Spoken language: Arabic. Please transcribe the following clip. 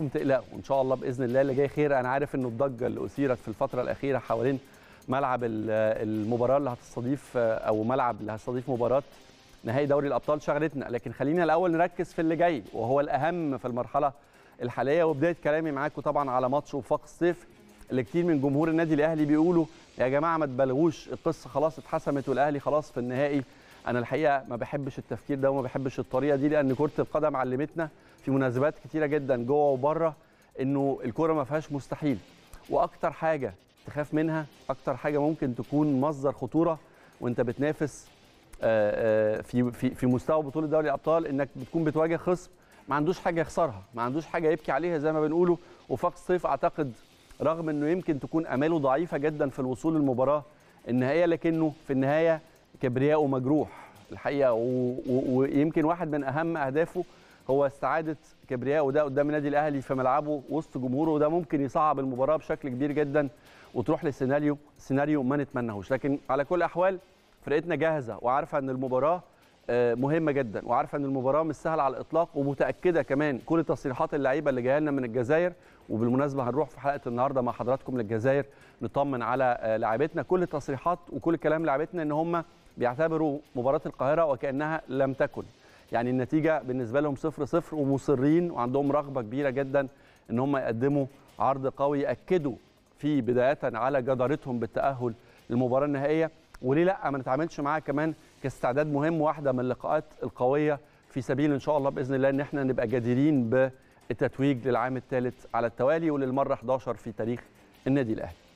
عليكم تقلقوا ان شاء الله باذن الله اللي جاي خير انا عارف انه الضجه اللي اثيرت في الفتره الاخيره حوالين ملعب المباراه اللي هتستضيف او ملعب اللي هتستضيف مباراه نهائي دوري الابطال شغلتنا لكن خلينا الاول نركز في اللي جاي وهو الاهم في المرحله الحاليه وبدايه كلامي معاكم طبعا على ماتش وفاق الصيف اللي كتير من جمهور النادي الاهلي بيقولوا يا جماعه ما تبالغوش القصه خلاص اتحسمت والاهلي خلاص في النهائي انا الحقيقه ما بحبش التفكير ده وما بحبش الطريقه دي لان كره القدم علمتنا في مناسبات كتيره جدا جوه وبره انه الكره ما فيهاش مستحيل واكتر حاجه تخاف منها اكتر حاجه ممكن تكون مصدر خطوره وانت بتنافس آه، آه، في في في مستوى بطوله دوري الابطال انك بتكون بتواجه خصم ما عندوش حاجه يخسرها ما عندوش حاجه يبكي عليها زي ما بنقوله وفاق الصيف اعتقد رغم انه يمكن تكون اماله ضعيفه جدا في الوصول للمباراه النهائيه لكنه في النهايه كبرياء ومجروح الحقيقه ويمكن واحد من اهم اهدافه هو استعاده كبرياء وده قدام النادي الاهلي في ملعبه وسط جمهوره وده ممكن يصعب المباراه بشكل كبير جدا وتروح لسيناريو سيناريو ما نتمناهوش لكن على كل الاحوال فرقتنا جاهزه وعارفه ان المباراه آه، مهمه جدا وعارفه ان المباراه مش سهله على الاطلاق ومتاكده كمان كل تصريحات اللعيبه اللي جايه لنا من الجزائر وبالمناسبه هنروح في حلقه النهارده مع حضراتكم للجزائر نطمن على آه، لعيبتنا كل التصريحات وكل كلام لعيبتنا ان هم بيعتبروا مباراه القاهره وكانها لم تكن يعني النتيجه بالنسبه لهم صفر صفر ومصرين وعندهم رغبه كبيره جدا ان هم يقدموا عرض قوي ياكدوا فيه بدايه على جدارتهم بالتاهل للمباراه النهائيه وليه لا ما نتعاملش معاها كمان كاستعداد مهم واحده من اللقاءات القويه في سبيل ان شاء الله باذن الله ان احنا نبقى جديرين بالتتويج للعام الثالث على التوالي وللمره 11 في تاريخ النادي الاهلي